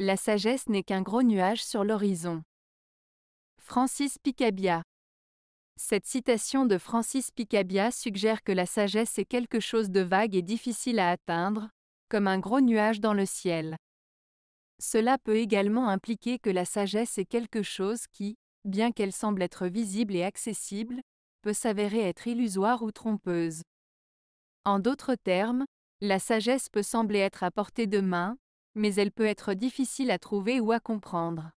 La sagesse n'est qu'un gros nuage sur l'horizon. Francis Picabia. Cette citation de Francis Picabia suggère que la sagesse est quelque chose de vague et difficile à atteindre, comme un gros nuage dans le ciel. Cela peut également impliquer que la sagesse est quelque chose qui, bien qu'elle semble être visible et accessible, peut s'avérer être illusoire ou trompeuse. En d'autres termes, la sagesse peut sembler être à portée de main, mais elle peut être difficile à trouver ou à comprendre.